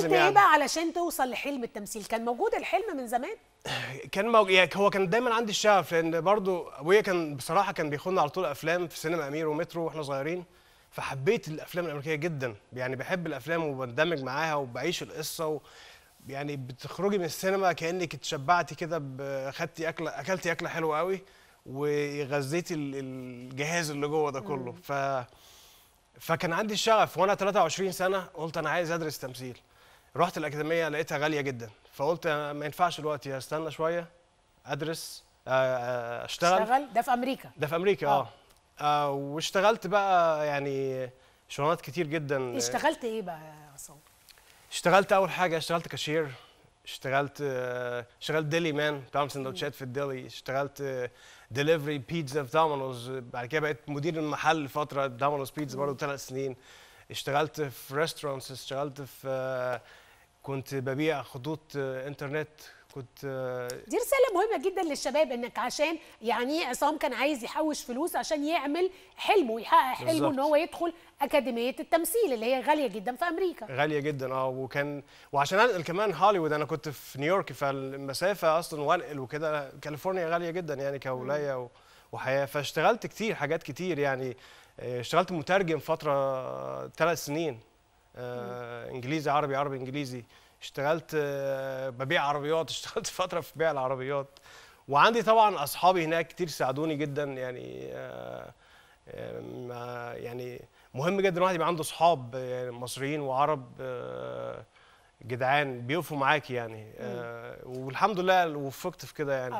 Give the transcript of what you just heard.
عملت يعني. ايه بقى علشان توصل لحلم التمثيل كان موجود الحلم من زمان كان موجود يعني هو كان دايما عندي الشغف لان برضو ابويا كان بصراحه كان بيخونا على طول افلام في سينما امير ومترو واحنا صغيرين فحبيت الافلام الامريكيه جدا يعني بحب الافلام وبندمج معاها وبعيش القصه و... يعني بتخرجي من السينما كانك اتشبعتي كده خدتي اكله اكلتي اكله حلوه قوي وغذيتي الجهاز اللي جوه ده كله ف فكان عندي الشغف وانا 23 سنه قلت انا عايز ادرس تمثيل رحت الاكاديميه لقيتها غاليه جدا فقلت ما ينفعش دلوقتي هستنى شويه ادرس آه، آه، اشتغل اشتغل ده في امريكا ده في امريكا آه. اه, آه واشتغلت بقى يعني شغلانات كتير جدا اشتغلت ايه بقى يا عصام اشتغلت اول حاجه اشتغلت كاشير اشتغلت اشتغلت ديلي مان بتعمل سندوتشات في الديلي اشتغلت ديليفري بيتزا في دومينوز بعد كده بقيت مدير المحل فتره دومينوز بيتزا برضه ثلاث سنين اشتغلت في ريستورانتس اشتغلت في كنت ببيع خطوط آه، انترنت كنت آه، دي رساله مهمه جدا للشباب انك عشان يعني عصام كان عايز يحوش فلوس عشان يعمل حلمه يحقق حلمه ان هو يدخل اكاديميه التمثيل اللي هي غاليه جدا في امريكا غاليه جدا اه وكان وعشان انقل كمان هوليوود انا كنت في نيويورك فالمسافه اصلا وانقل وكده كاليفورنيا غاليه جدا يعني كولايه و... وحياه فاشتغلت كتير حاجات كتير يعني آه، اشتغلت مترجم فتره ثلاث سنين آه، انجليزي عربي عربي انجليزي اشتغلت آه، ببيع عربيات اشتغلت فتره في بيع العربيات وعندي طبعا اصحابي هناك كتير ساعدوني جدا يعني آه، يعني مهم جدا الواحد يبقى عنده اصحاب يعني مصريين وعرب جدعان بيقفوا معاك يعني والحمد لله وفقت في كده يعني